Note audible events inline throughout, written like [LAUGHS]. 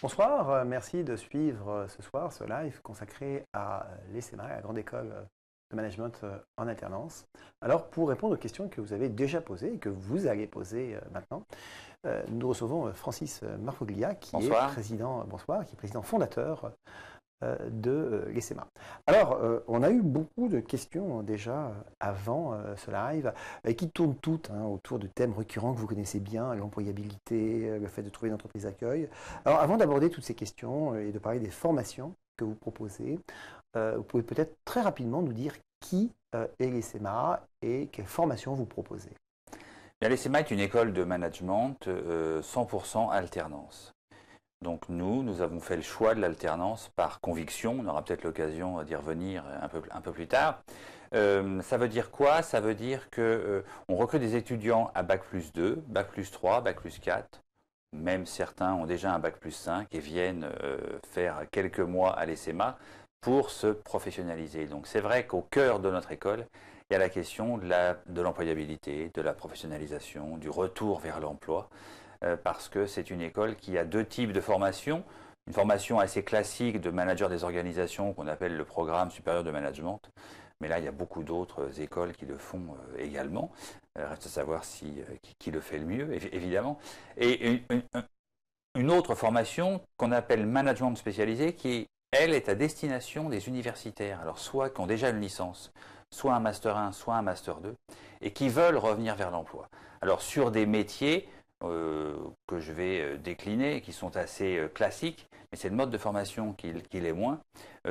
Bonsoir, euh, merci de suivre euh, ce soir ce live consacré à euh, l'ESMA, la grande école de management en alternance. Alors pour répondre aux questions que vous avez déjà posées et que vous allez poser maintenant, nous recevons Francis Marfoglia qui est président, bonsoir, qui est président fondateur euh, de l'ESMA. Euh, Alors, euh, on a eu beaucoup de questions hein, déjà avant ce live, qui tournent toutes hein, autour de thèmes récurrents que vous connaissez bien, l'employabilité, le fait de trouver une entreprise d'accueil. Alors, avant d'aborder toutes ces questions et de parler des formations que vous proposez, vous pouvez peut-être très rapidement nous dire qui est l'ESMA et quelles formations vous proposez. L'ESMA est une école de management 100% alternance. Donc nous, nous avons fait le choix de l'alternance par conviction, on aura peut-être l'occasion euh, d'y revenir euh, un peu, plus tard. Euh, ça veut dire quoi Ça veut dire qu'on recrute des étudiants à Bac plus 2, Bac plus 3, Bac plus 4, même certains ont déjà un Bac plus 5 et viennent faire quelques mois à l'ESMA pour se professionnaliser. Donc c'est vrai qu'au cœur de notre école, il y a la question de l'employabilité, de la professionnalisation, du retour vers l'emploi. Euh, parce que c'est une école qui a deux types de formations. Une formation assez classique de manager des organisations qu'on appelle le programme supérieur de management. Mais là, il y a beaucoup d'autres écoles qui le font euh, également. Euh, reste à savoir si, qui, le fait le mieux, évidemment. Et une, autre formation qu'on appelle management spécialisé qui, elle, est à destination des universitaires. Alors, soit qui ont déjà une licence, soit un master 1, soit un master 2, et qui veulent revenir vers l'emploi. Alors, sur des métiers euh, que je vais euh, décliner, qui sont assez euh, classiques, mais c'est le mode de formation qui, qui l'est moins.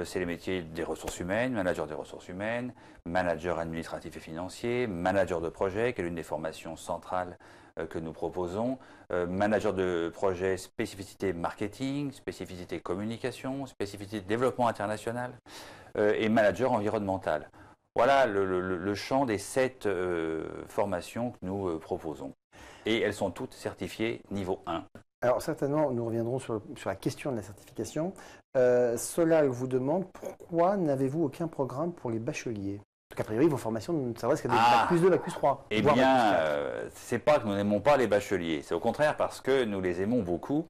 c'est les métiers des ressources humaines, manager des ressources humaines, manager administratif et financier, manager de projet, qui est l'une des formations centrales que nous proposons, manager de projet spécificité marketing, spécificité communication, spécificité développement international et manager environnemental. Voilà le, le champ des sept formations que nous proposons et elles sont toutes certifiées niveau 1. Alors certainement, nous reviendrons sur, la question de la certification. Euh, Solal vous demande pourquoi n'avez-vous aucun programme pour les bacheliers donc, a priori, vos formations ne s'adressent qu'à des plus 2, la plus 3. Eh bien, ce euh, c'est pas que nous n'aimons pas les bacheliers, c'est au contraire parce que nous les aimons beaucoup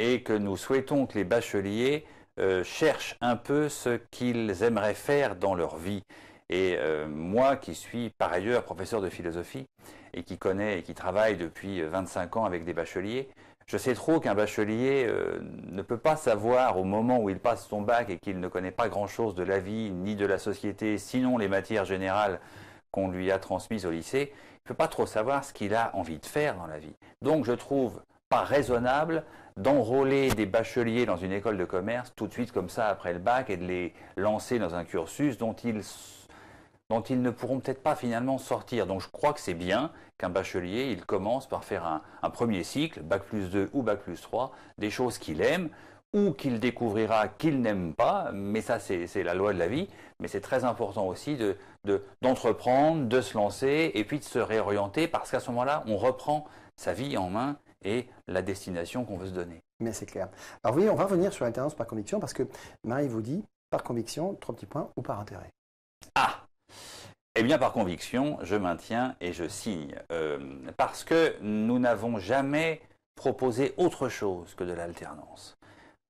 et que nous souhaitons que les bacheliers euh, cherchent un peu ce qu'ils aimeraient faire dans leur vie. Et euh, moi, qui suis par ailleurs professeur de philosophie, et qui connaît et qui travaille depuis 25 euh, ans avec des bacheliers, je sais trop qu'un bachelier euh, ne peut pas savoir au moment où il passe son bac et qu'il ne connaît pas grand-chose de la vie ni de la société, sinon les matières générales qu'on lui a transmises au lycée, il ne peut pas trop savoir ce qu'il a envie de faire dans la vie. Donc je trouve pas raisonnable d'enrôler des bacheliers dans une école de commerce tout de suite comme ça après le bac et de les lancer dans un cursus dont ils dont ils ne pourront peut-être pas finalement sortir. Donc je crois que c'est bien qu'un bachelier, il commence par faire un, premier cycle, bac plus 2 ou bac plus 3, des choses qu'il aime ou qu'il découvrira qu'il n'aime pas, mais ça c'est la loi de la vie, mais c'est très important aussi d'entreprendre, de, se lancer et puis de se réorienter parce qu'à ce moment-là, on reprend sa vie en main et la destination qu'on veut se donner. Mais c'est clair. Alors voyez, on va revenir sur l'alternance par conviction parce que Marie vous dit par conviction, trois petits points, ou par intérêt. Ah eh bien, par conviction, je maintiens et je signe, euh, parce que nous n'avons jamais proposé autre chose que de l'alternance.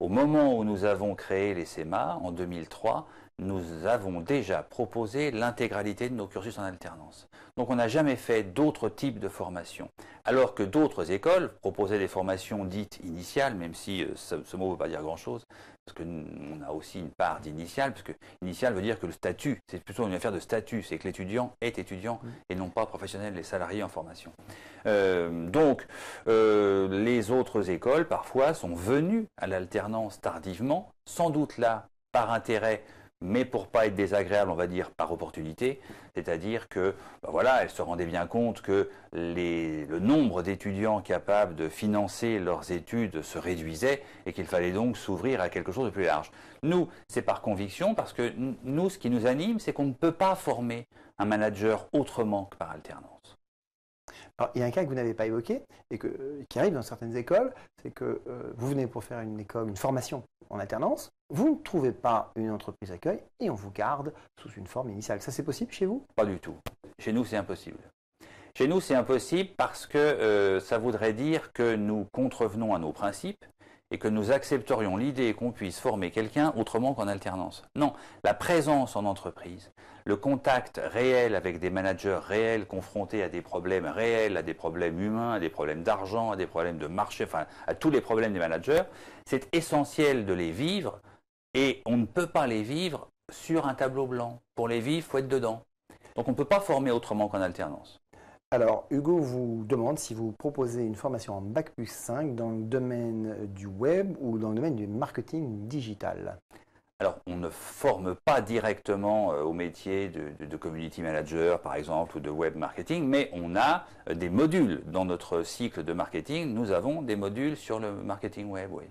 Au moment où nous avons créé les SEMA, en 2003, nous avons déjà proposé l'intégralité de nos cursus en alternance. Donc on n'a jamais fait d'autres types de formations. Alors que d'autres écoles proposaient des formations dites initiales, même si euh, ce, mot ne veut pas dire grand-chose, parce qu'on a aussi une part d'initiale, parce que initiale veut dire que le statut, c'est plutôt une affaire de statut, c'est que l'étudiant est étudiant mmh. et non pas professionnel, les salariés en formation. Euh, donc euh, les autres écoles, parfois, sont venues à l'alternance tardivement, sans doute là par intérêt mais pour pas être désagréable, on va dire par opportunité, c'est-à-dire que bah voilà, elle se rendait bien compte que le nombre d'étudiants capables de financer leurs études se réduisait et qu'il fallait donc s'ouvrir à quelque chose de plus large. Nous, c'est par conviction parce que nous, ce qui nous anime, c'est qu'on ne peut pas former un manager autrement que par alternance il y a un cas que vous n'avez pas évoqué et euh, qui arrive dans certaines écoles, c'est que euh, vous venez pour faire une une formation en alternance, vous ne trouvez pas une entreprise d'accueil et on vous garde sous une forme initiale. Ça, c'est possible chez vous Pas du tout. Chez nous, c'est impossible. Chez nous, c'est impossible parce que euh, ça voudrait dire que nous contrevenons à nos principes et que nous accepterions l'idée qu'on puisse former quelqu'un autrement qu'en alternance. Non, la présence en entreprise, le contact réel avec des managers réels confrontés à des problèmes réels, à des problèmes humains, à des problèmes d'argent, à des problèmes de marché, enfin à tous les problèmes des managers, c'est essentiel de les vivre et on ne peut pas les vivre sur un tableau blanc. Pour les vivre, il faut être dedans. Donc on ne peut pas former autrement qu'en alternance. Alors, Hugo vous demande si vous proposez une formation en Bac 5 dans le domaine du web ou dans le domaine du marketing digital. Alors, on ne forme pas directement euh, au métier de, de, community manager, par exemple, ou de web marketing, mais on a euh, des modules dans notre cycle de marketing. Nous avons des modules sur le marketing web, oui.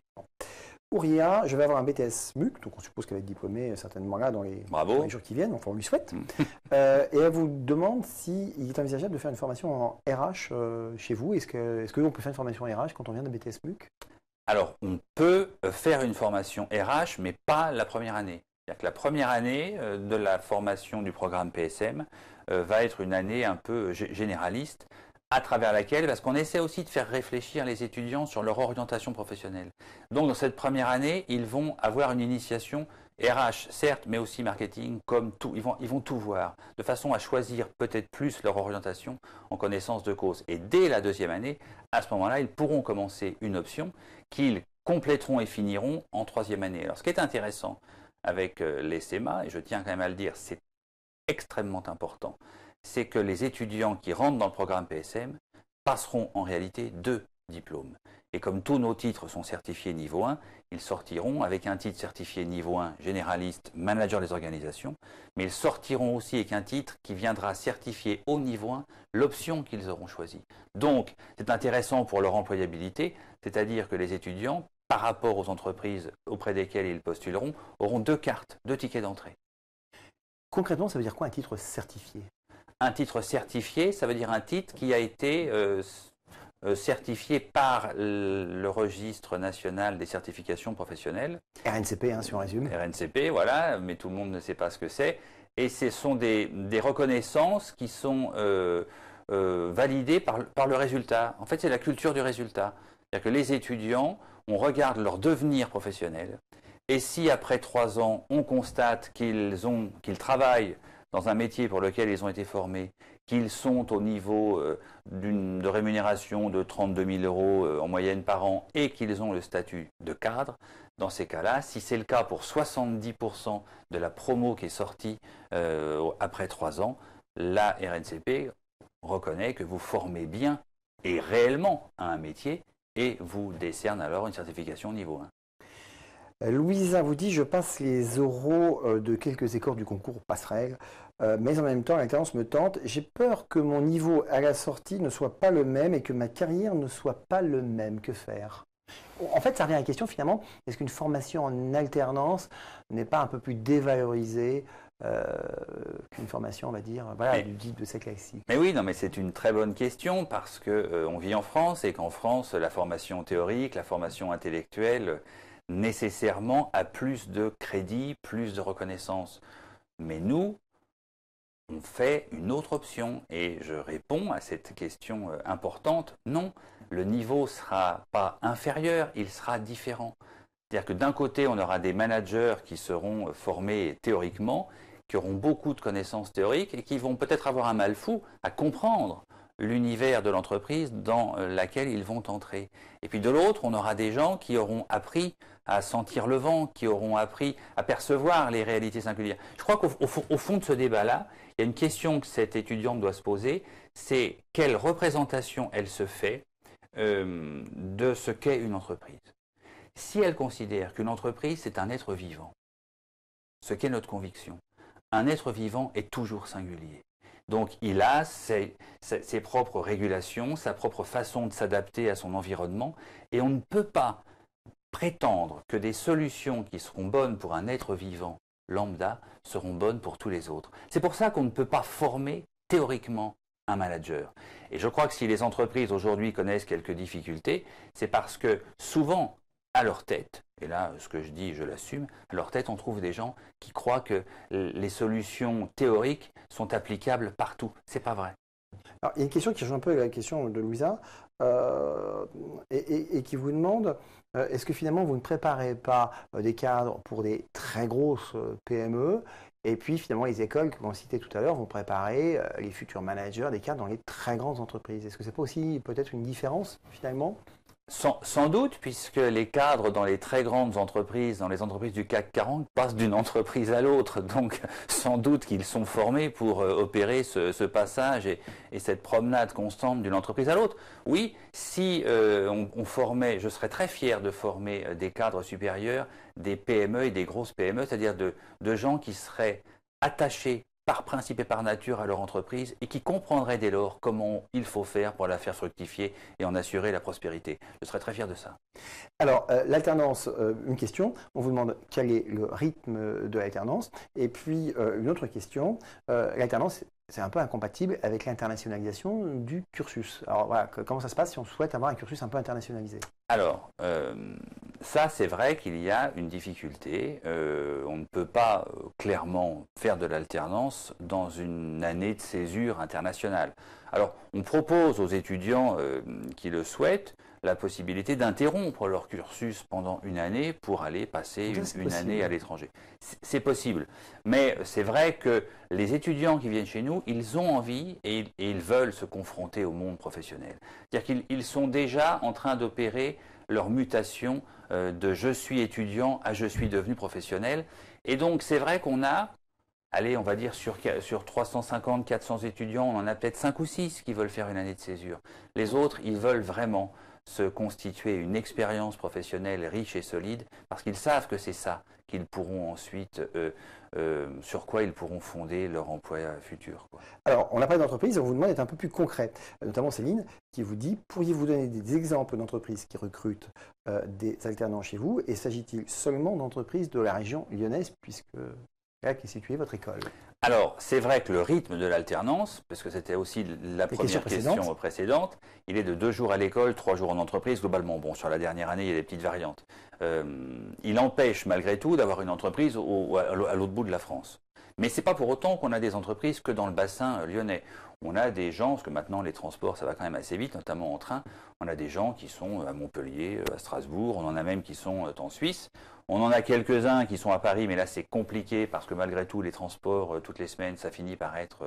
Ouria, je vais avoir un BTS MUC, donc on suppose qu'elle va être diplômée euh, certainement là dans les, jours qui viennent, enfin on lui souhaite. Mm. [LAUGHS] Euh, et elle vous demande s'il est envisageable de faire une formation en RH euh, chez vous. Est-ce que, est-ce que on peut faire une formation en RH quand on vient d'un BTS MUC Alors on peut faire une formation RH, mais pas la première année. C'est-à-dire que la première année de la formation du programme PSM va être une année un peu généraliste à travers laquelle, parce qu'on essaie aussi de faire réfléchir les étudiants sur leur orientation professionnelle. Donc dans cette première année, ils vont avoir une initiation RH, certes, mais aussi marketing, comme tout. Ils vont, ils vont tout voir, de façon à choisir peut-être plus leur orientation en connaissance de cause. Et dès la deuxième année, à ce moment-là, ils pourront commencer une option qu'ils compléteront et finiront en troisième année. Alors ce qui est intéressant avec euh, les SEMA, et je tiens quand même à le dire, c'est extrêmement important, c'est que les étudiants qui rentrent dans le programme PSM passeront en réalité deux diplômes. Et comme tous nos titres sont certifiés niveau 1, ils sortiront avec un titre certifié niveau 1 généraliste, manager des organisations, mais ils sortiront aussi avec un titre qui viendra certifier au niveau 1 l'option qu'ils auront choisie. Donc, c'est intéressant pour leur employabilité, c'est-à-dire que les étudiants, par rapport aux entreprises auprès desquelles ils postuleront, auront deux cartes, deux tickets d'entrée. Concrètement, ça veut dire quoi un titre certifié un titre certifié, ça veut dire un titre qui a été euh, euh, certifié par le registre national des certifications professionnelles. RNCP, hein, si on résume. RNCP, voilà, mais tout le monde ne sait pas ce que c'est. Et ce sont des, reconnaissances qui sont euh, validées par, le résultat. En fait, c'est la culture du résultat. C'est-à-dire que les étudiants, on regarde leur devenir professionnel. Et si après trois ans, on constate qu'ils ont, qu'ils travaillent dans un métier pour lequel ils ont été formés, qu'ils sont au niveau euh, de rémunération de 32 000 euros euh, en moyenne par an et qu'ils ont le statut de cadre, dans ces cas-là, si c'est le cas pour 70% de la promo qui est sortie euh, après trois ans, la RNCP reconnaît que vous formez bien et réellement à un métier et vous décerne alors une certification niveau 1. Euh, Louisa vous dit, je passe les euros de quelques écoles du concours passerelle, euh, mais en même temps, l'alternance me tente. J'ai peur que mon niveau à la sortie ne soit pas le même et que ma carrière ne soit pas le même. Que faire en fait, ça revient à la question finalement, est-ce qu'une formation en alternance n'est pas un peu plus dévalorisée euh, qu'une formation, on va dire, du type de sa classique Mais oui, non, mais c'est une très bonne question parce que on vit en France et qu'en France, la formation théorique, la formation intellectuelle nécessairement à plus de crédit, plus de reconnaissance. Mais nous, on fait une autre option. Et je réponds à cette question euh, importante, non, le niveau ne sera pas inférieur, il sera différent. C'est-à-dire que d'un côté, on aura des managers qui seront euh, formés théoriquement, qui auront beaucoup de connaissances théoriques et qui vont peut-être avoir un mal fou à comprendre l'univers de l'entreprise dans euh, laquelle ils vont entrer. Et puis de l'autre, on aura des gens qui auront appris à sentir le vent, qui auront appris à percevoir les réalités singulières. Je crois qu'au fond de ce débat-là, il y a une question que cette étudiante doit se poser, c'est quelle représentation elle se fait euh, de ce qu'est une entreprise. Si elle considère qu'une entreprise, c'est un être vivant, ce qu'est notre conviction, un être vivant est toujours singulier. Donc il a ses propres régulations, sa propre façon de s'adapter à son environnement, et on ne peut pas prétendre que des solutions qui seront bonnes pour un être vivant lambda seront bonnes pour tous les autres. C'est pour ça qu'on ne peut pas former théoriquement un manager. Et je crois que si les entreprises aujourd'hui connaissent quelques difficultés, c'est parce que souvent, à leur tête, et là ce que je dis, je l'assume, à leur tête, on trouve des gens qui croient que les solutions théoriques sont applicables partout. C'est pas vrai. Alors, il y a une question qui rejoint un peu avec la question de Louisa euh, et, qui vous demande euh, est-ce que finalement vous ne préparez pas euh, des cadres pour des très grosses PME et puis finalement les écoles que vous citez tout à l'heure vont préparer les futurs managers des cadres dans les très grandes entreprises Est-ce que c'est pas aussi peut-être une différence finalement sans, doute, puisque les cadres dans les très grandes entreprises, dans les entreprises du CAC 40, passent d'une entreprise à l'autre. Donc, sans doute qu'ils sont formés pour euh, opérer ce, passage et, cette promenade constante d'une entreprise à l'autre. Oui, si euh, on, formait, je serais très fier de former euh, des cadres supérieurs, des PME et des grosses PME, c'est-à-dire de gens qui seraient attachés par principe et par nature à leur entreprise et qui comprendraient dès lors comment il faut faire pour la faire fructifier et en assurer la prospérité. Je serais très fier de ça. Alors, euh, l'alternance, euh, une question. On vous demande quel est le rythme de l'alternance. Et puis, euh, une autre question. l'alternance, c'est un peu incompatible avec l'internationalisation du cursus. Alors, voilà, comment ça se passe si on souhaite avoir un cursus un peu internationalisé alors, euh, ça, c'est vrai qu'il y a une difficulté. Euh, on ne peut pas euh, clairement faire de l'alternance dans une année de césure internationale. Alors, on propose aux étudiants qui le souhaitent la possibilité d'interrompre leur cursus pendant une année pour aller passer une, année à l'étranger. C'est possible. Mais c'est vrai que les étudiants qui viennent chez nous, ils ont envie et ils veulent se confronter au monde professionnel. C'est-à-dire qu'ils sont déjà en train d'opérer leur mutation euh, de je suis étudiant à je suis devenu professionnel. Et donc c'est vrai qu'on a, allez, on va dire sur, sur 350, 400 étudiants, on en a peut-être 5 ou 6 qui veulent faire une année de césure. Les autres, ils veulent vraiment se constituer une expérience professionnelle riche et solide parce qu'ils savent que c'est ça qu'ils pourront ensuite euh, euh, sur quoi ils pourront fonder leur emploi futur. Alors, on a pas d'entreprise, on vous demande d'être un peu plus concret, euh, notamment Céline qui vous dit, pourriez-vous donner des exemples d'entreprises qui recrutent euh, des alternants chez vous Et s'agit-il seulement d'entreprises de la région lyonnaise, puisque qui située votre école. Alors, c'est vrai que le rythme de l'alternance, parce que c'était aussi la première question précédente. il est de deux jours à l'école, trois jours en entreprise, globalement. Bon, sur la dernière année, il y a des petites variantes. Euh, il empêche malgré tout d'avoir une entreprise à l'autre bout de la France. Mais c'est pas pour autant qu'on a des entreprises que dans le bassin euh, lyonnais. On a des gens, parce que maintenant les transports ça va quand même assez vite, notamment en train. On a des gens qui sont euh, à Montpellier, euh, à Strasbourg, on en a même qui sont en Suisse. On en a quelques-uns qui sont à Paris, mais là c'est compliqué parce que malgré tout les transports toutes les semaines ça finit par être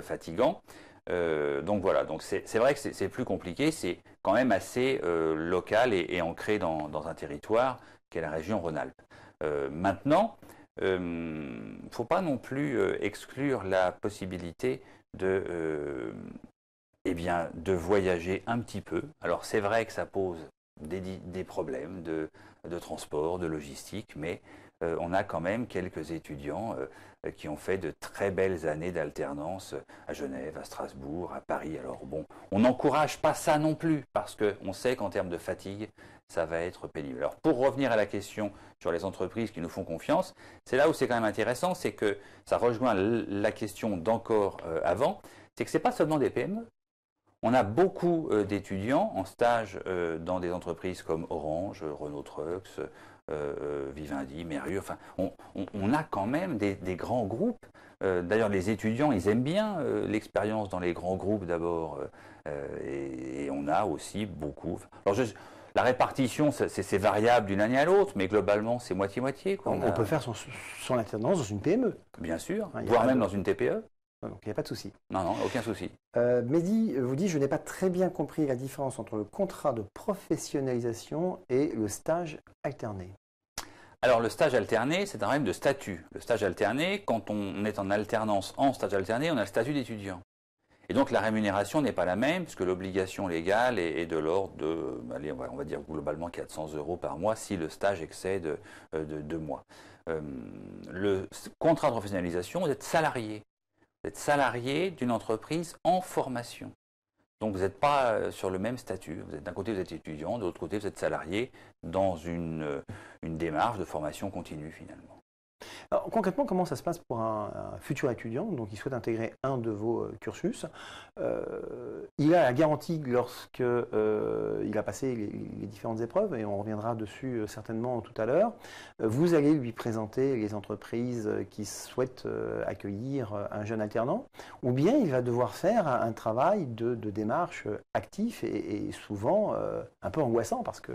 fatigant. donc voilà, donc c'est vrai que c'est plus compliqué, c'est quand même assez local et, ancré dans, un territoire qu'est la région Rhône-Alpes. maintenant, il euh, ne faut pas non plus euh, exclure la possibilité de, euh, eh bien, de voyager un petit peu. Alors c'est vrai que ça pose des, problèmes de, transport, de logistique, mais on a quand même quelques étudiants euh, qui ont fait de très belles années d'alternance à Genève, à Strasbourg, à Paris. Alors bon, on n'encourage pas ça non plus, parce qu'on sait qu'en termes de fatigue, ça va être pénible. Alors pour revenir à la question sur les entreprises qui nous font confiance, c'est là où c'est quand même intéressant, c'est que ça rejoint la question d'encore euh, avant, c'est que ce n'est pas seulement des PME. On a beaucoup euh, d'étudiants en stage dans des entreprises comme Orange, Renault Trucks, euh, Vivendi, Merieux, enfin, on, a quand même des, grands groupes. Euh, d'ailleurs, les étudiants, ils aiment bien euh, l'expérience dans les grands groupes d'abord. Et, on a aussi beaucoup. Alors, la répartition, c'est variable d'une année à l'autre, mais globalement, c'est moitié-moitié. On, on peut faire son, alternance dans une PME. Bien sûr, hein, voire même dans une TPE il n'y a pas de souci. Non, non, aucun souci. Euh, Mehdi euh, vous dit, je n'ai pas très bien compris la différence entre le contrat de professionnalisation et le stage alterné. Alors le stage alterné, c'est un problème de statut. Le stage alterné, quand on est en alternance en stage alterné, on a le statut d'étudiant. Et donc la rémunération n'est pas la même, puisque l'obligation légale est, de l'ordre de, euh, on, va, dire globalement 400 euros par mois si le stage excède de deux mois. le contrat de professionnalisation, vous êtes salarié. Vous êtes salarié d'une entreprise en formation. Donc vous n'êtes pas euh, sur le même statut. Vous êtes d'un côté vous êtes étudiant, de l'autre côté vous êtes salarié dans une, euh, une démarche de formation continue finalement concrètement, comment ça se passe pour un, futur étudiant Donc, il souhaite intégrer un de vos euh, cursus. Euh, il a la garantie lorsque euh, il a passé les, différentes épreuves, et on reviendra dessus certainement tout à l'heure. vous allez lui présenter les entreprises qui souhaitent accueillir un jeune alternant, ou bien il va devoir faire un, travail de, démarche actif et souvent un peu angoissant parce que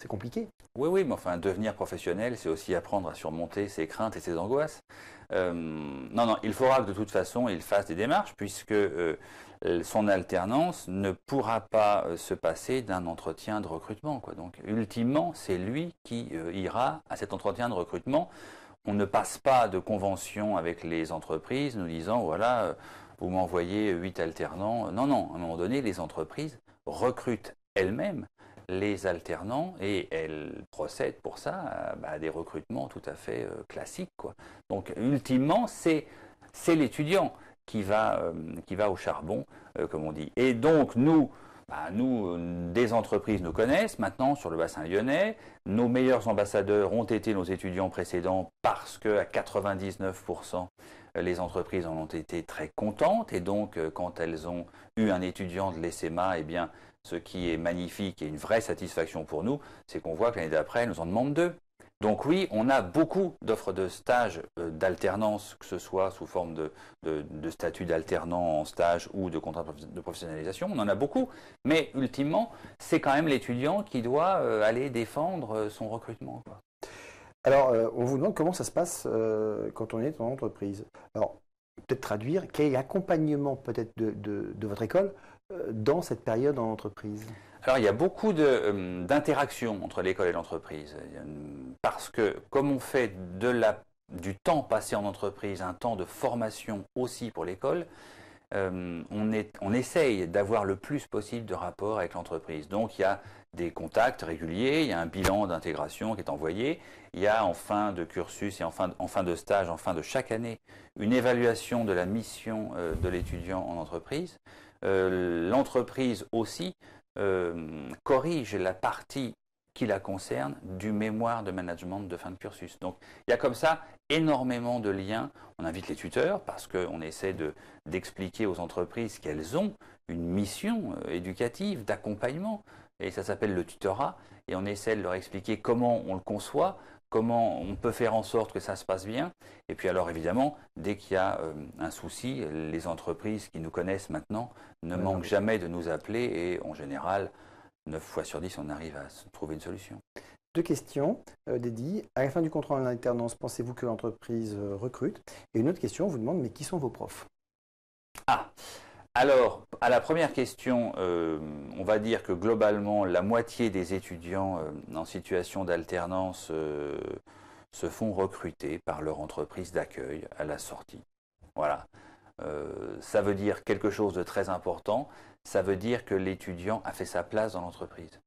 c'est compliqué. Oui, oui, mais enfin, devenir professionnel, c'est aussi apprendre à surmonter ses craintes et ses angoisses. Euh, non, non, il faudra que de toute façon, il fasse des démarches, puisque euh, son alternance ne pourra pas euh, se passer d'un entretien de recrutement. Donc, ultimement, c'est lui qui ira à cet entretien de recrutement. On ne passe pas de convention avec les entreprises nous disant, voilà, vous m'envoyez huit alternants. Non, non, à un moment donné, les entreprises recrutent elles-mêmes les alternants et elles procèdent pour ça bah, à, des recrutements tout à fait euh, classiques. Donc ultimement, c'est l'étudiant qui, va euh, au charbon, euh, comme on dit. Et donc nous, bah, nous, des entreprises nous connaissent maintenant sur le bassin lyonnais. Nos meilleurs ambassadeurs ont été nos étudiants précédents parce que à 99%, les entreprises en ont été très contentes et donc quand elles ont eu un étudiant de l'ESMA, e eh bien ce qui est magnifique et une vraie satisfaction pour nous, c'est qu'on voit que l'année d'après, ils nous en demandent deux. Donc oui, on a beaucoup d'offres de stages euh, d'alternance, que ce soit sous forme de, statut d'alternant en stage ou de contrat de professionnalisation, on en a beaucoup. Mais ultimement, c'est quand même l'étudiant qui doit euh, aller défendre euh, son recrutement. Alors, on vous demande comment ça se passe quand on est en entreprise. Alors, peut-être traduire, quel est l'accompagnement peut-être de votre école euh, dans cette période en entreprise alors il y a beaucoup euh, d'interactions entre l'école et l'entreprise, parce que comme on fait du temps passé en entreprise un temps de formation aussi pour l'école, euh, on, essaye d'avoir le plus possible de rapports avec l'entreprise. Donc il y a des contacts réguliers, il y a un bilan d'intégration qui est envoyé, il y a en fin de cursus et en fin de, stage, en fin de chaque année, une évaluation de la mission de l'étudiant en entreprise. Euh, l'entreprise aussi euh, corrige la partie qui la concerne du mémoire de management de fin de cursus. Donc il y a comme ça énormément de liens. On invite les tuteurs parce qu'on essaie d'expliquer aux entreprises qu'elles ont une mission euh, éducative, d'accompagnement, et ça s'appelle le tutorat, et on essaie de leur expliquer comment on le conçoit, comment on peut faire en sorte que ça se passe bien. Et puis alors évidemment, dès qu'il y a euh, un souci, les entreprises qui nous connaissent maintenant ne manquent jamais de nous appeler et en général, 9 fois sur 10, on arrive à trouver une solution. Deux questions, euh, À la fin du contrôle en alternance, pensez-vous que l'entreprise euh, recrute Et une autre question, on vous demande, mais qui sont vos profs Ah alors, à la première question, euh, on va dire que globalement, la moitié des étudiants euh, en situation d'alternance euh, se font recruter par leur entreprise d'accueil à la sortie. Voilà. ça veut dire quelque chose de très important. Ça veut dire que l'étudiant a fait sa place dans l'entreprise.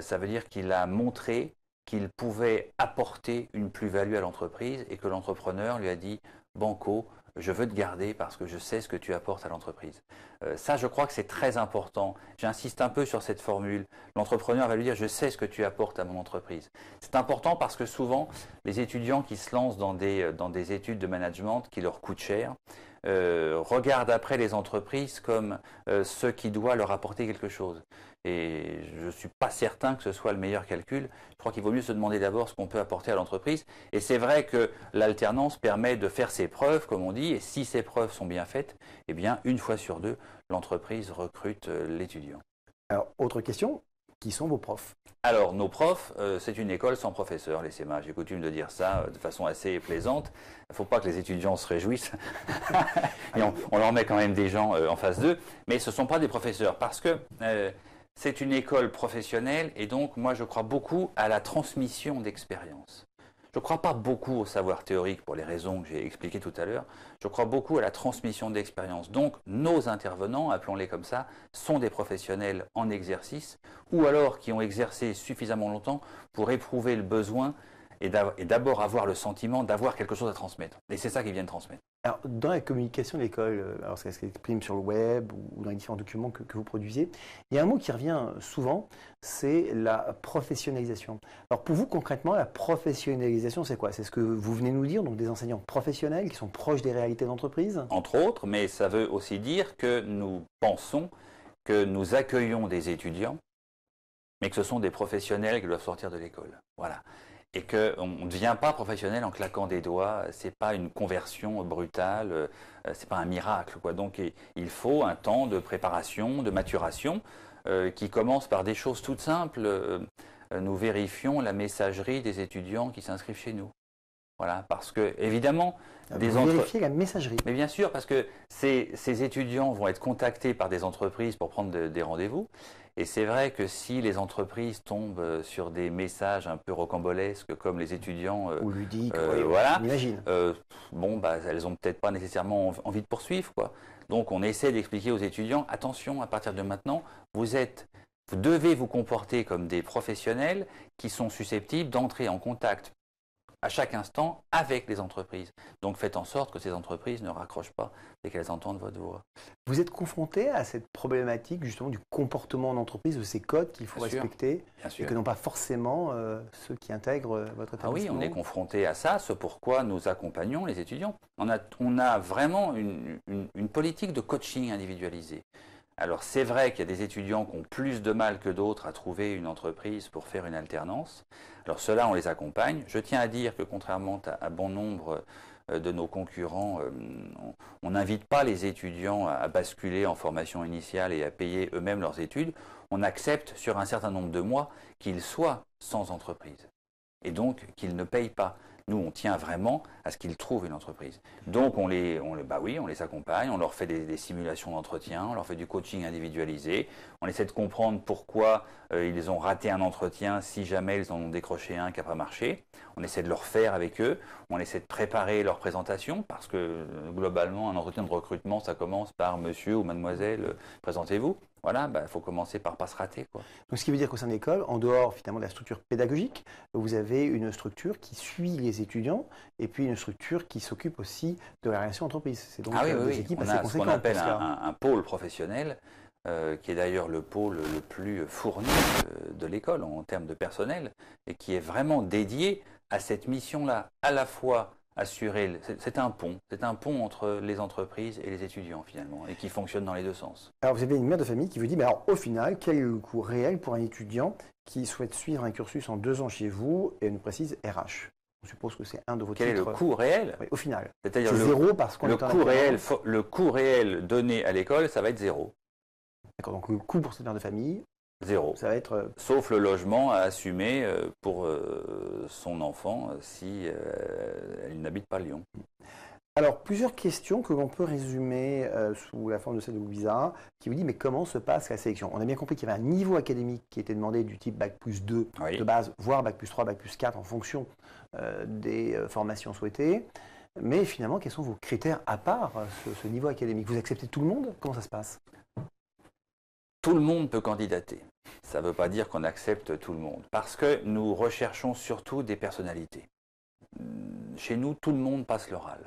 ça veut dire qu'il a montré qu'il pouvait apporter une plus-value à l'entreprise et que l'entrepreneur lui a dit, Banco, je veux te garder parce que je sais ce que tu apportes à l'entreprise. Euh, ça, je crois que c'est très important. J'insiste un peu sur cette formule. L'entrepreneur va lui dire, je sais ce que tu apportes à mon entreprise. C'est important parce que souvent, les étudiants qui se lancent dans des, euh, dans des études de management qui leur coûtent cher, euh, regardent après les entreprises comme ceux qui doivent leur apporter quelque chose. Et je ne suis pas certain que ce soit le meilleur calcul. Je crois qu'il vaut mieux se demander d'abord ce qu'on peut apporter à l'entreprise. Et c'est vrai que l'alternance permet de faire ses preuves, comme on dit. Et si ces preuves sont bien faites, eh bien, une fois sur deux, l'entreprise recrute euh, l'étudiant. Alors, autre question, qui sont vos profs Alors, nos profs, euh, c'est une école sans professeurs, les CMA. J'ai coutume de dire ça euh, de façon assez plaisante. Il ne faut pas que les étudiants se réjouissent. [LAUGHS] on, leur met quand même des gens en face d'eux. Mais ce ne sont pas des professeurs parce que c'est une école professionnelle et donc moi je crois beaucoup à la transmission d'expérience. Je ne crois pas beaucoup au savoir théorique pour les raisons que j'ai expliquées tout à l'heure. Je crois beaucoup à la transmission d'expérience. Donc, nos intervenants, appelons-les comme ça, sont des professionnels en exercice ou alors qui ont exercé suffisamment longtemps pour éprouver le besoin et d'abord avoir le sentiment d'avoir quelque chose à transmettre. Et c'est ça qu'ils viennent transmettre. Alors, dans la communication de l'école, euh, alors qu'elle s'exprime sur le web ou dans les différents documents que, que, vous produisez, il y a un mot qui revient souvent, c'est la professionnalisation. Alors pour vous concrètement, la professionnalisation, c'est quoi C'est ce que vous venez nous dire, donc des enseignants professionnels qui sont proches des réalités d'entreprise Entre autres, mais ça veut aussi dire que nous pensons que nous accueillons des étudiants, mais que ce sont des professionnels qui doivent sortir de l'école. Voilà et qu'on ne devient pas professionnel en claquant des doigts. ce n'est pas une conversion brutale, euh, ce n'est pas un miracle. Quoi. Donc il faut un temps de préparation, de maturation, euh, qui commence par des choses toutes simples. Euh, nous vérifions la messagerie des étudiants qui s'inscrivent chez nous. Voilà, parce que évidemment, ah, Vous des la messagerie. Mais bien sûr, parce que ces, étudiants vont être contactés par des entreprises pour prendre des rendez-vous, et c'est vrai que si les entreprises tombent euh, sur des messages un peu rocambolesques, comme les étudiants, euh, ou ludiques, euh, voilà, imagine. bon, bah, elles ont peut-être pas nécessairement envie de poursuivre, quoi. Donc, on essaie d'expliquer aux étudiants attention, à partir de maintenant, vous êtes vous devez vous comporter comme des professionnels qui sont susceptibles d'entrer en contact à chaque instant avec les entreprises. Donc faites en sorte que ces entreprises ne raccrochent pas dès qu'elles entendent votre voix. Vous êtes confronté à cette problématique justement du comportement en entreprise, de ces codes qu'il faut respecter et que n'ont pas forcément euh, ceux qui intègrent euh, votre établissement. Ah oui, on est confronté à ça, ce pourquoi nous accompagnons les étudiants. On a, on a vraiment une, une politique de coaching individualisé. Alors c'est vrai qu'il y a des étudiants qui ont plus de mal que d'autres à trouver une entreprise pour faire une alternance. Alors ceux on les accompagne. Je tiens à dire que contrairement à, bon nombre euh, de nos concurrents, euh, on n'invite pas les étudiants à basculer en formation initiale et à payer eux-mêmes leurs études. On accepte sur un certain nombre de mois qu'ils soient sans entreprise et donc qu'ils ne payent pas. Nous, on tient vraiment à ce qu'ils trouvent une entreprise. Donc, on les, on bah oui, on les accompagne, on leur fait des, simulations d'entretien, on leur fait du coaching individualisé, on essaie de comprendre pourquoi euh, ils ont raté un entretien si jamais ils en ont décroché un qui n'a pas marché. On essaie de leur faire avec eux, on essaie de préparer leur présentation parce que euh, globalement, un entretien de recrutement, ça commence par monsieur ou mademoiselle, euh, présentez-vous voilà, il bah, faut commencer par pas se rater. Quoi. Donc, ce qui veut dire qu'au sein de l'école, en dehors finalement de la structure pédagogique, vous avez une structure qui suit les étudiants et puis une structure qui s'occupe aussi de la relation entreprise. C'est donc ah oui, euh, on ce qu'on appelle un, un, pôle professionnel. Euh, qui est d'ailleurs le pôle le plus fourni de, euh, de l'école en termes de personnel, et qui est vraiment dédié à cette mission-là, à la fois assurer. C'est un pont, c'est un pont entre les entreprises et les étudiants finalement, et qui fonctionne dans les deux sens. Alors vous avez une mère de famille qui vous dit, mais alors au final, quel est le coût réel pour un étudiant qui souhaite suivre un cursus en deux ans chez vous et nous précise RH on suppose que c'est un de vos Quel est le coût réel Au final, c'est-à-dire zéro parce qu'on le coût réel, le coût réel donné à l'école, ça va être zéro. D'accord. Donc le coût pour cette mère de famille Zéro. Euh, Sauf le logement à assumer euh, pour euh, son enfant si elle n'habite pas Lyon. Alors, plusieurs questions que l'on peut résumer sous la forme de celle de Louisa, qui vous dit, mais comment se passe la sélection On a bien compris qu'il y avait un niveau académique qui était demandé du type Bac plus 2 de base, voire Bac plus 3, Bac plus 4, en fonction des formations souhaitées. Mais finalement, quels sont vos critères à part ce niveau académique Vous acceptez tout le monde Comment ça se passe tout le monde peut candidater. Ça ne veut pas dire qu'on accepte tout le monde, parce que nous recherchons surtout des personnalités. Hmm, chez nous, tout le monde passe l'oral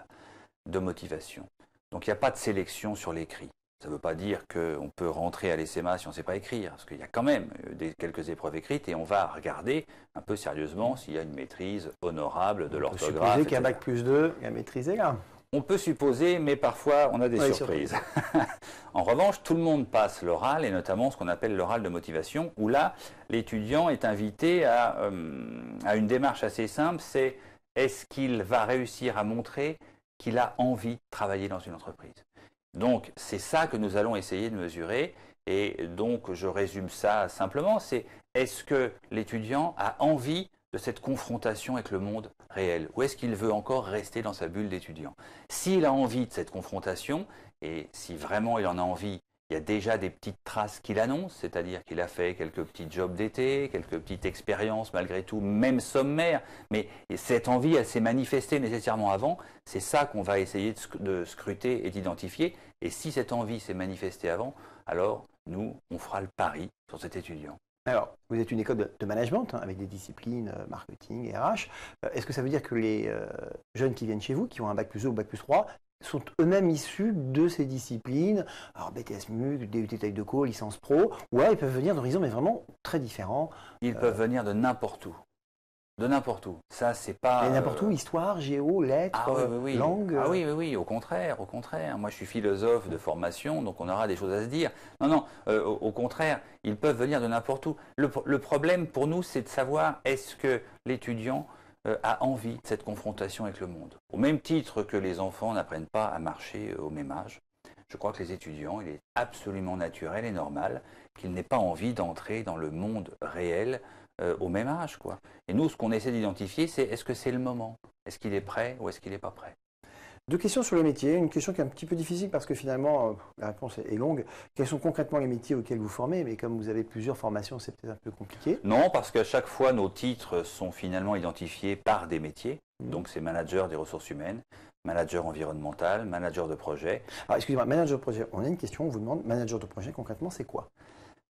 de motivation. Donc il n'y a pas de sélection sur l'écrit. Ça ne veut pas dire qu'on peut rentrer à l'ESMA si on ne sait pas écrire, parce qu'il y a quand même euh, quelques épreuves écrites et on va regarder un peu sérieusement s'il y a une maîtrise honorable de l'orthographe. qu'il y bac plus 2 à maîtriser là. On peut supposer, mais parfois on a des surprises. [LAUGHS] en revanche, tout le monde passe l'oral, et notamment ce qu'on appelle l'oral de motivation, où là, l'étudiant est invité à, euh, à une démarche assez simple, c'est est-ce qu'il va réussir à montrer qu'il a envie de travailler dans une entreprise donc c'est ça que nous allons essayer de mesurer. Et donc je résume ça simplement, c'est est-ce que l'étudiant a envie de cette confrontation avec le monde réel Ou est-ce qu'il veut encore rester dans sa bulle d'étudiant S'il a envie de cette confrontation, et si vraiment il en a envie, il y a déjà des petites traces qu'il annonce, c'est-à-dire qu'il a fait quelques petits jobs d'été, quelques petites expériences malgré tout, même sommaires, mais cette envie, elle s'est manifestée nécessairement avant, c'est ça qu'on va essayer de scruter et d'identifier, et si cette envie s'est manifestée avant, alors nous, on fera le pari sur cet étudiant. Alors, vous êtes une école de, management, hein, avec des disciplines euh, marketing, RH. Euh, est-ce que ça veut dire que les euh, jeunes qui viennent chez vous, qui ont un bac plus 2 ou bac plus 3, sont eux-mêmes issus de ces disciplines, alors BTS MUC, DUT Taille de Co, licence pro, Ouais, ils peuvent venir d'horizons mais vraiment très différents. Ils peuvent venir de n'importe où. De n'importe où. Ça, c'est pas. Euh, n'importe où, histoire, géo, lettres, ah langue. Ah oui, euh. oui, oui, au contraire, au contraire. Moi, je suis philosophe de formation, donc on aura des choses à se dire. Non, non, euh, au, contraire, ils peuvent venir de n'importe où. Le, problème pour nous, c'est de savoir est-ce que l'étudiant a envie de cette confrontation avec le monde. Au même titre que les enfants n'apprennent pas à marcher au même âge, je crois que les étudiants, il est absolument naturel et normal qu'ils n'aient pas envie d'entrer dans le monde réel euh, au même âge. Quoi. Et nous, ce qu'on essaie d'identifier, c'est est-ce que c'est le moment Est-ce qu'il est prêt ou est-ce qu'il n'est pas prêt deux questions sur les métiers. Une question qui est un petit peu difficile parce que finalement, euh, la réponse est longue. Quels sont concrètement les métiers auxquels vous formez Mais comme vous avez plusieurs formations, c'est peut-être un peu compliqué. Non, parce qu'à chaque fois, nos titres sont finalement identifiés par des métiers. Mmh. Donc, c'est manager des ressources humaines, manager environnemental, manager de projet. Alors, excusez-moi, manager de projet, on a une question, on vous demande, manager de projet, concrètement, c'est quoi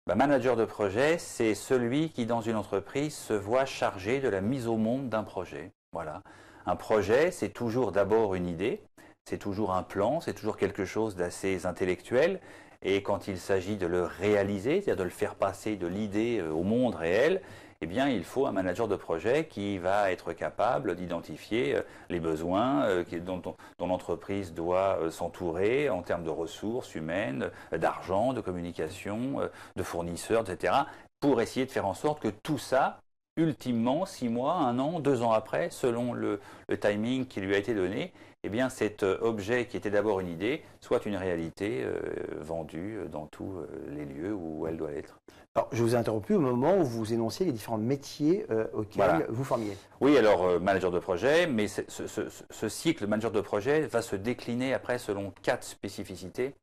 bah, manager de projet, c'est celui qui, dans une entreprise, se voit chargé de la mise au monde d'un projet. Voilà. Un projet, c'est toujours d'abord une idée, c'est toujours un plan, c'est toujours quelque chose d'assez intellectuel. Et quand il s'agit de le réaliser, c'est-à-dire de le faire passer de l'idée euh, au monde réel, eh bien, il faut un manager de projet qui va être capable d'identifier euh, les besoins euh, dont, dont l'entreprise doit euh, s'entourer en termes de ressources humaines, d'argent, de communication, de fournisseurs, etc., pour essayer de faire en sorte que tout ça ultimement, six mois, un an, deux ans après, selon le, timing qui lui a été donné, eh bien, cet euh, objet qui était d'abord une idée soit une réalité euh, vendue dans tous euh, les lieux où elle doit l'être. Alors, je vous ai interrompu au moment où vous énonciez les différents métiers auxquels vous formiez. Oui, alors manager de projet, mais ce, ce, cycle manager de projet va se décliner après selon quatre spécificités,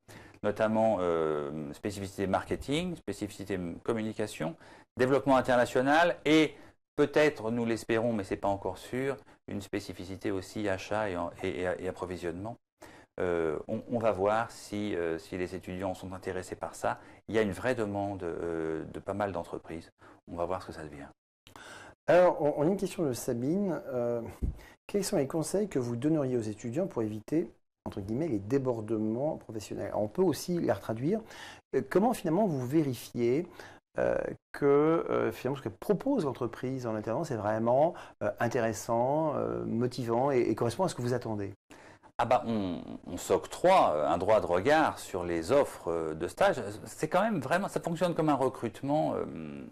notamment spécificité marketing, spécificité communication, développement international et peut-être, nous l'espérons, mais ce n'est pas encore sûr, une spécificité aussi achat et, approvisionnement. Euh, on, va voir euh, si, les étudiants sont intéressés par ça. Il y a une vraie demande euh, de pas mal d'entreprises. On va voir ce que ça devient. Alors, on, a une question de Sabine. quels sont les conseils que vous donneriez aux étudiants pour éviter, entre guillemets, les débordements professionnels On peut aussi les retraduire. comment finalement vous vérifiez euh, que euh, finalement ce que propose l'entreprise en alternance est vraiment euh, intéressant, motivant et, correspond à ce que vous attendez ah bah on, on s'octroie un droit de regard sur les offres de stage. C'est quand même vraiment, ça fonctionne comme un recrutement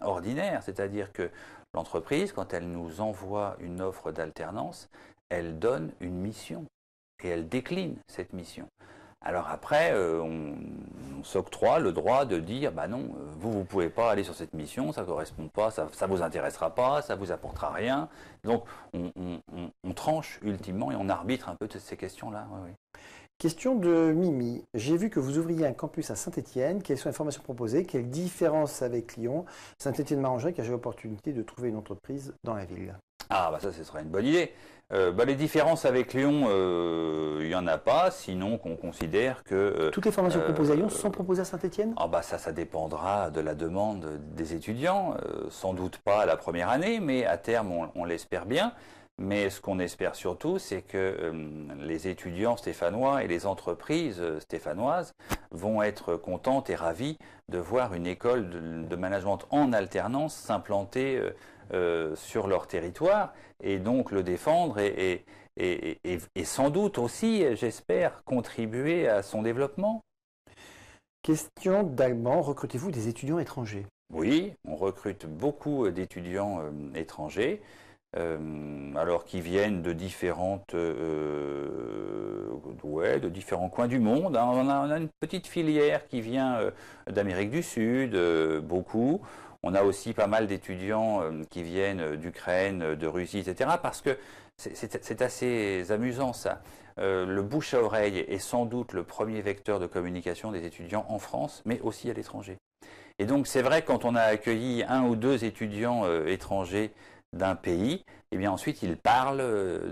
ordinaire, c'est-à-dire que l'entreprise, quand elle nous envoie une offre d'alternance, elle donne une mission et elle décline cette mission. Alors après, euh, on, s'octroie le droit de dire, bah non, euh, vous, vous pouvez pas aller sur cette mission, ça correspond pas, ça, ne vous intéressera pas, ça ne vous apportera rien. Donc, on, tranche ultimement et on arbitre un peu toutes ces questions-là. Question de Mimi. J'ai vu que vous ouvriez un campus à saint étienne Quelles sont les formations proposées Quelle différence avec Lyon saint etienne m'arrangerait car j'ai l'opportunité de trouver une entreprise dans la ville. Ah, bah ça, ce serait une bonne idée. Euh, bah, les différences avec Lyon, euh, il n'y en a pas, sinon qu'on considère que... Euh, Toutes les formations proposées à Lyon sont proposées à Saint-Etienne Ah bah ça, ça dépendra de la demande des étudiants, sans doute pas la première année, mais à terme, on, l'espère bien. Mais ce qu'on espère surtout, c'est que les étudiants stéphanois et les entreprises stéphanoises vont être contentes et ravies de voir une école de, de management en alternance s'implanter euh, sur leur territoire et donc le défendre et, sans doute aussi, j'espère, contribuer à son développement. Question d'allemand, recrutez-vous des étudiants étrangers Oui, on recrute beaucoup euh, d'étudiants euh, étrangers. alors qu'ils viennent de différentes ouais, de différents coins du monde. Hein. On, a, une petite filière qui vient d'Amérique du Sud, beaucoup. On a aussi pas mal d'étudiants euh, qui viennent euh, d'Ukraine, euh, de Russie, etc. Parce que c'est assez amusant ça. le bouche à oreille est sans doute le premier vecteur de communication des étudiants en France, mais aussi à l'étranger. Et donc c'est vrai quand on a accueilli un ou deux étudiants étrangers d'un pays, eh bien ensuite ils parlent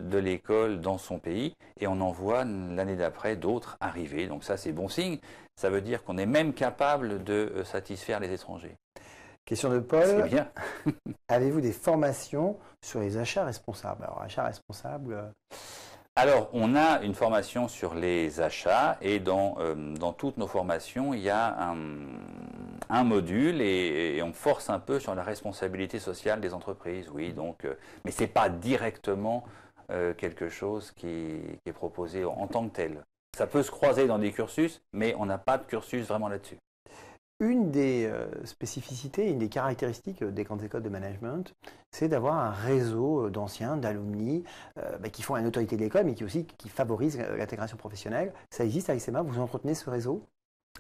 de l'école dans son pays et on en voit l'année d'après d'autres arriver. Donc ça c'est bon signe, ça veut dire qu'on est même capable de satisfaire les étrangers. Question de Paul. bien. [LAUGHS] Avez-vous des formations sur les achats responsables Alors, achats responsables. Euh, Alors, on a une formation sur les achats et dans, euh, dans toutes nos formations, il y a un, module et, on force un peu sur la responsabilité sociale des entreprises. Oui, donc, euh, mais ce n'est pas directement quelque chose qui est proposé en tant que tel. Ça peut se croiser dans des cursus, mais on n'a pas de cursus vraiment là-dessus une des euh, spécificités, une des caractéristiques euh, des grandes écoles de management, c'est d'avoir un réseau euh, d'anciens, d'alumni, bah, qui font une autorité de l'école, mais qui aussi qui favorise l'intégration professionnelle. Ça existe à l'ESMA. Vous entretenez ce réseau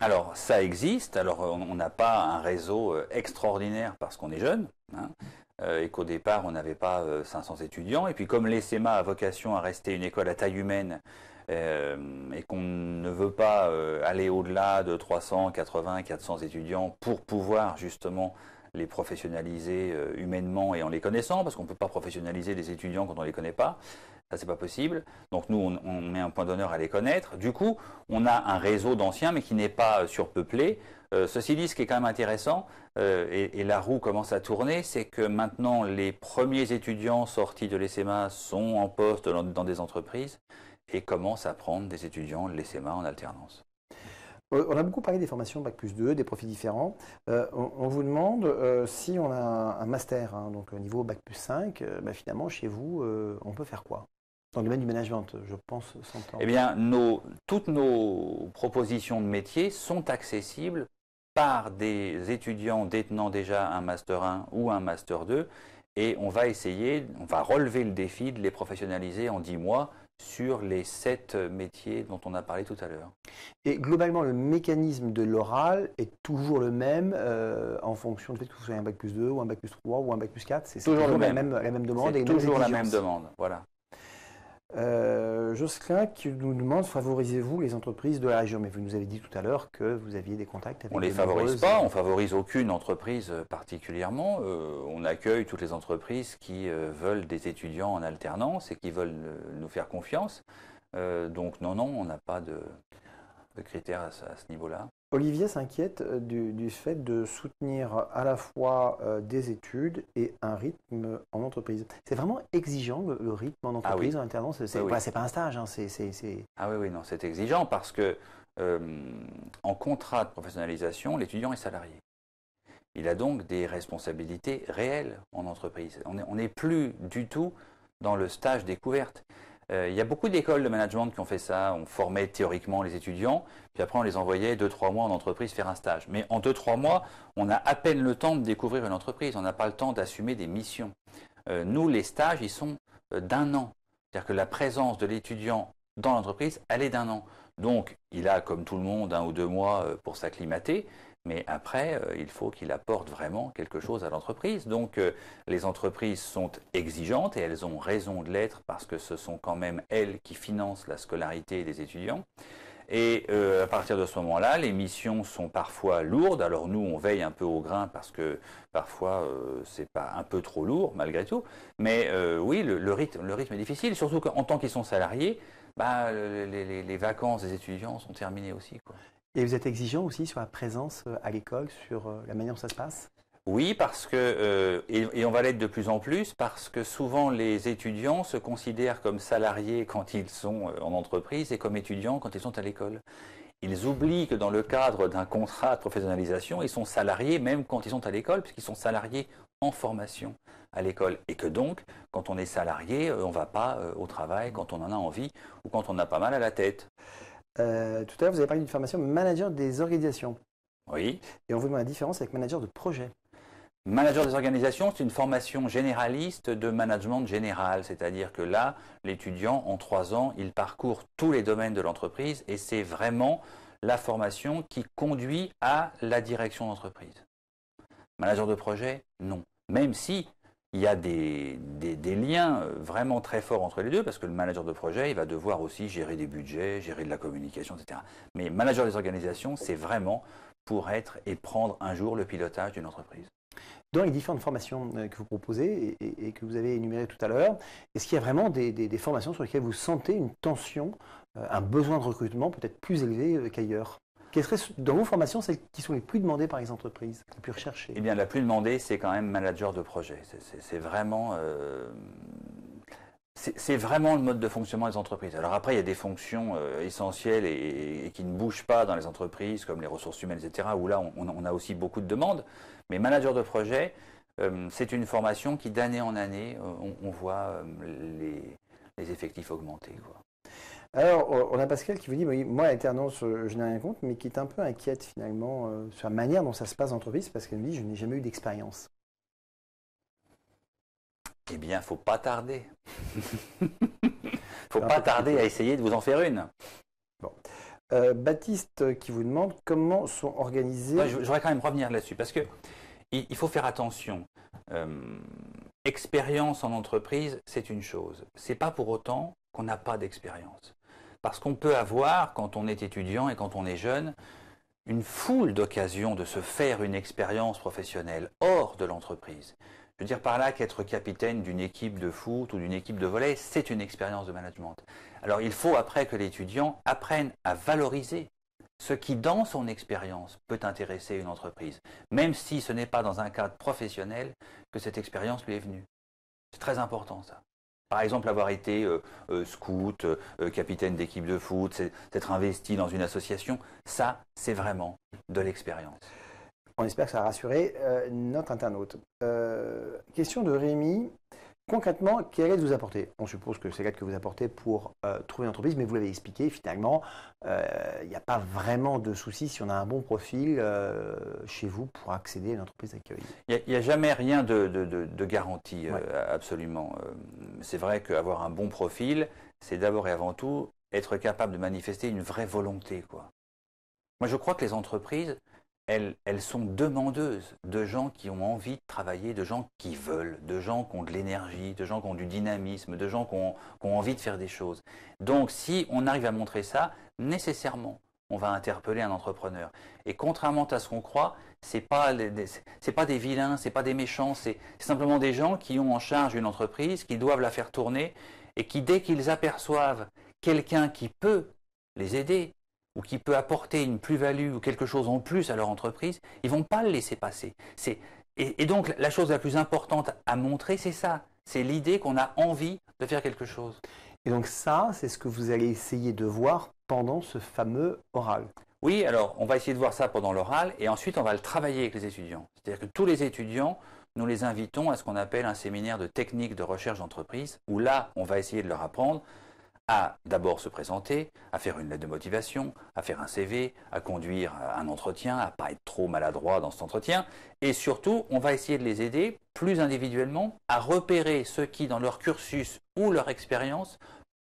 alors, ça existe. Alors, on n'a pas un réseau extraordinaire parce qu'on est jeune, hein, et qu'au départ, on n'avait pas 500 étudiants. Et puis, comme l'ESMA a vocation à rester une école à taille humaine, euh, et qu'on ne veut pas euh, aller au-delà de 300, 80, 400 étudiants pour pouvoir justement les professionnaliser euh, humainement et en les connaissant, parce qu'on ne peut pas professionnaliser des étudiants quand on ne les connaît pas. Ça, c'est pas possible. Donc nous, on, met un point d'honneur à les connaître. Du coup, on a un réseau d'anciens, mais qui n'est pas surpeuplé. ceci dit, ce qui est quand même intéressant, et, la roue commence à tourner, c'est que maintenant, les premiers étudiants sortis de l'ESMA sont en poste dans des entreprises et commence à prendre des étudiants de mains en alternance. Euh, on a beaucoup parlé des formations Bac plus 2, des profils différents. Euh, on, vous demande euh, si on a un, master, hein, donc au niveau Bac plus 5, bah, finalement chez vous, on peut faire quoi Dans le domaine du management, je pense, temps. Eh bien, toutes nos propositions de métier sont accessibles par des étudiants détenant déjà un Master 1 ou un Master 2 et on va essayer, on va relever le défi de les professionnaliser en 10 mois sur les sept euh, métiers dont on a parlé tout à l'heure. Et globalement, le mécanisme de l'oral est toujours le même euh, en fonction du fait que vous soyez un bac plus 2 ou un bac plus 3 ou un bac plus 4 C'est toujours, La, même, la même demande. C'est toujours la même demande. Voilà. Euh, qui nous demande favorisez-vous les entreprises de la région Mais vous nous avez dit tout à l'heure que vous aviez des contacts avec On ne les favorise pas, on favorise aucune entreprise euh, particulièrement. Euh, on accueille toutes les entreprises qui euh, veulent des étudiants en alternance et qui veulent nous faire confiance. donc non, non, on n'a pas de, critères à ce niveau-là. Olivier s'inquiète euh, du, fait de soutenir à la fois euh, des études et un rythme en entreprise. C'est vraiment exigeant le, rythme en ah entreprise en alternance. C'est ah pas un stage. Hein, ah oui, oui, non, c'est exigeant parce que euh, en contrat de professionnalisation, l'étudiant est salarié. Il a donc des responsabilités réelles en entreprise. On n'est plus du tout dans le stage découverte. Euh, il y a beaucoup d'écoles de management qui ont fait ça. On formait théoriquement les étudiants, puis après on les envoyait 2-3 mois en entreprise faire un stage. Mais en 2-3 mois, on a à peine le temps de découvrir une entreprise, on n'a pas le temps d'assumer des missions. Euh, nous, les stages, ils sont euh, d'un an. C'est-à-dire que la présence de l'étudiant dans l'entreprise, elle est d'un an. Donc, il a, comme tout le monde, un ou deux mois pour s'acclimater, mais après, euh, il faut qu'il apporte vraiment quelque chose à l'entreprise. Donc euh, les entreprises sont exigeantes et elles ont raison de l'être parce que ce sont quand même elles qui financent la scolarité des étudiants. Et euh, à partir de ce moment-là, les missions sont parfois lourdes. Alors nous, on veille un peu au grain parce que parfois c'est pas un peu trop lourd malgré tout. Mais oui, le, rythme, le rythme est difficile, surtout qu'en tant qu'ils sont salariés, bah, les, vacances des étudiants sont terminées aussi. Et vous êtes exigeant aussi sur la présence euh, à l'école, sur euh, la manière dont ça se passe oui, parce que euh, et, on va l'être de plus en plus parce que souvent les étudiants se considèrent comme salariés quand ils sont en entreprise et comme étudiants quand ils sont à l'école. Ils oublient que dans le cadre d'un contrat de professionnalisation, ils sont salariés même quand ils sont à l'école, puisqu'ils sont salariés en formation à l'école. Et que donc, quand on est salarié, on ne va pas au travail quand on en a envie ou quand on a pas mal à la tête. Euh, tout à l'heure, vous avez parlé d'une formation manager des organisations. Oui. Et on vous demande la différence avec manager de projet. Manager des organisations, c'est une formation généraliste de management général, c'est-à-dire que là, l'étudiant, en trois ans, il parcourt tous les domaines de l'entreprise et c'est vraiment la formation qui conduit à la direction d'entreprise. Manager de projet, non. Même si il y a des, liens euh, vraiment très forts entre les deux, parce que le manager de projet, il va devoir aussi gérer des budgets, gérer de la communication, etc. Mais manager des organisations, c'est vraiment pour être et prendre un jour le pilotage d'une entreprise. Dans les différentes formations euh, que vous proposez et, que vous avez énumérées tout à l'heure, est-ce qu'il y a vraiment des, formations sur lesquelles vous sentez une tension, euh, un besoin de recrutement peut-être plus élevé qu'ailleurs quelles seraient, dans vos formations, celles qui sont les plus demandées par les entreprises, les plus recherchées Eh bien, la plus demandée, c'est quand même manager de projet. C'est vraiment. Euh, c'est vraiment le mode de fonctionnement des entreprises. Alors après, il y a des fonctions euh, essentielles et, qui ne bougent pas dans les entreprises, comme les ressources humaines, etc., où là, on, a aussi beaucoup de demandes. Mais manager de projet, euh, c'est une formation qui, d'année en année, on, voit les, effectifs augmenter. Alors, on a Pascal qui vous dit, bah, moi, alternance, euh, je n'ai rien contre, mais qui est un peu inquiète finalement euh, sur la manière dont ça se passe en entreprise. parce qu'elle me dit, je n'ai jamais eu d'expérience. Eh bien, faut pas tarder. [LAUGHS] faut pas tarder à essayer de vous en faire une. Euh, Baptiste qui vous demande comment sont organisées. Je J'aurais quand même revenir là-dessus, parce que il, faut faire attention. expérience en entreprise, c'est une chose. C'est pas pour autant qu'on n'a pas d'expérience. Parce qu'on peut avoir, quand on est étudiant et quand on est jeune, une foule d'occasions de se faire une expérience professionnelle hors de l'entreprise. Je veux dire par là qu'être capitaine d'une équipe de foot ou d'une équipe de volet, c'est une expérience de management. Alors il faut après que l'étudiant apprenne à valoriser ce qui, dans son expérience, peut intéresser une entreprise, même si ce n'est pas dans un cadre professionnel que cette expérience lui est venue. C'est très important ça. Par exemple, avoir été euh, euh, scout, euh, capitaine d'équipe de foot, s'être investi dans une association, ça, c'est vraiment de l'expérience. On espère que ça a rassuré notre internaute. question de Rémi concrètement, quelle aide vous apportez On suppose que c'est l'aide que vous apportez pour euh, trouver une entreprise, mais vous l'avez expliqué, finalement, il euh, n'y a pas vraiment de souci si on a un bon profil euh, chez vous pour accéder à une entreprise d'accueil. Il n'y a, jamais rien de, de, garantie, absolument. C'est vrai qu'avoir un bon profil, c'est d'abord et avant tout être capable de manifester une vraie volonté. Moi, je crois que les entreprises elles, sont demandeuses de gens qui ont envie de travailler, de gens qui veulent, de gens qui ont de l'énergie, de gens qui ont du dynamisme, de gens qui ont, envie de faire des choses. Donc si on arrive à montrer ça, nécessairement, on va interpeller un entrepreneur. Et contrairement à ce qu'on croit, ce n'est pas, pas, des vilains, ce n'est pas des méchants, c'est simplement des gens qui ont en charge une entreprise, qui doivent la faire tourner, et qui dès qu'ils aperçoivent quelqu'un qui peut les aider, ou qui peut apporter une plus-value ou quelque chose en plus à leur entreprise, ils vont pas le laisser passer. et, et, donc la chose la plus importante à montrer, c'est ça, c'est l'idée qu'on a envie de faire quelque chose. Et donc ça, c'est ce que vous allez essayer de voir pendant ce fameux oral. Oui, alors on va essayer de voir ça pendant l'oral et ensuite on va le travailler avec les étudiants. C'est-à-dire que tous les étudiants, nous les invitons à ce qu'on appelle un séminaire de technique de recherche d'entreprise où là, on va essayer de leur apprendre à d'abord se présenter, à faire une lettre de motivation, à faire un CV, à conduire euh, un entretien, à pas être trop maladroit dans cet entretien. Et surtout, on va essayer de les aider plus individuellement à repérer ce qui, dans leur cursus ou leur expérience,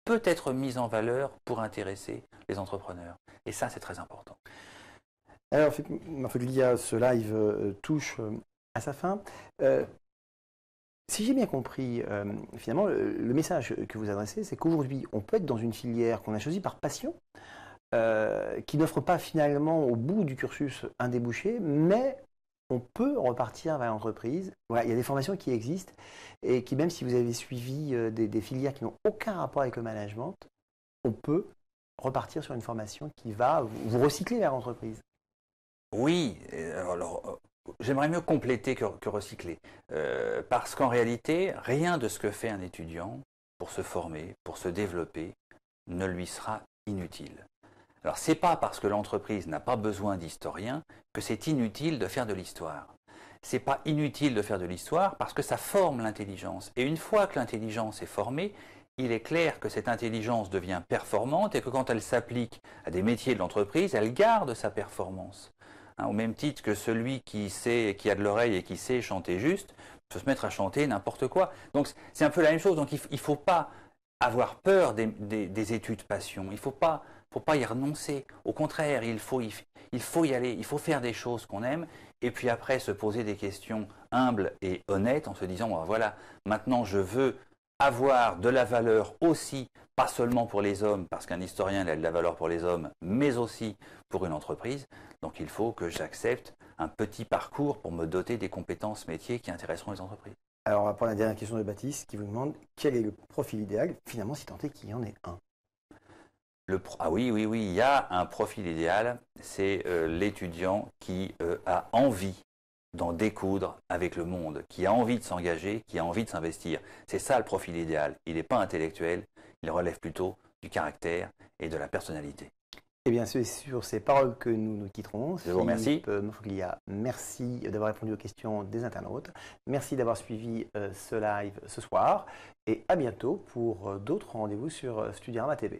peut être mis en valeur pour intéresser les entrepreneurs. Et ça, c'est très important. Alors, fait, l'IA, ce live euh, touche euh, à sa fin. Si j'ai bien compris, euh, finalement, le, message que vous adressez, c'est qu'aujourd'hui, on peut être dans une filière qu'on a choisie par passion, euh, qui n'offre pas finalement au bout du cursus un débouché, mais on peut repartir vers l'entreprise. Voilà, il y a des formations qui existent et qui, même si vous avez suivi euh, des, des filières qui n'ont aucun rapport avec le management, on peut repartir sur une formation qui va vous recycler vers l'entreprise. Oui, alors J'aimerais mieux compléter que, recycler, euh, parce qu'en réalité, rien de ce que fait un étudiant pour se former, pour se développer, ne lui sera inutile. Alors c'est pas parce que l'entreprise n'a pas besoin d'historiens que c'est inutile de faire de l'histoire. C'est pas inutile de faire de l'histoire parce que ça forme l'intelligence. Et une fois que l'intelligence est formée, il est clair que cette intelligence devient performante et que quand elle s'applique à des métiers de l'entreprise, elle garde sa performance. Hein, au même titre que celui qui sait, qui a de l'oreille et qui sait chanter juste, peut se mettre à chanter n'importe quoi. Donc c'est un peu la même chose. Donc il ne faut pas avoir peur des, études passion. Il faut pas, faut pas y renoncer. Au contraire, il faut il faut y aller. Il faut faire des choses qu'on aime. Et puis après, se poser des questions humbles et honnêtes en se disant, bah, voilà, maintenant je veux avoir de la valeur aussi pas seulement pour les hommes, parce qu'un historien il a de la valeur pour les hommes, mais aussi pour une entreprise. Donc il faut que j'accepte un petit parcours pour me doter des compétences métiers qui intéresseront les entreprises. Alors on va prendre la dernière question de Baptiste qui vous demande quel est le profil idéal, finalement si tant est qu'il y en ait un. Ah oui, oui, oui, il y a un profil idéal, c'est euh, l'étudiant qui euh, a envie d'en découdre avec le monde, qui a envie de s'engager, qui a envie de s'investir. C'est ça le profil idéal. Il n'est pas intellectuel, il relève plutôt du caractère et de la personnalité. Et eh bien, c'est sur ces paroles que nous nous quitterons. Je vous remercie. merci d'avoir répondu aux questions des internautes. Merci d'avoir suivi euh, ce live ce soir. Et à bientôt pour euh, d'autres rendez-vous sur euh, Studiarama TV.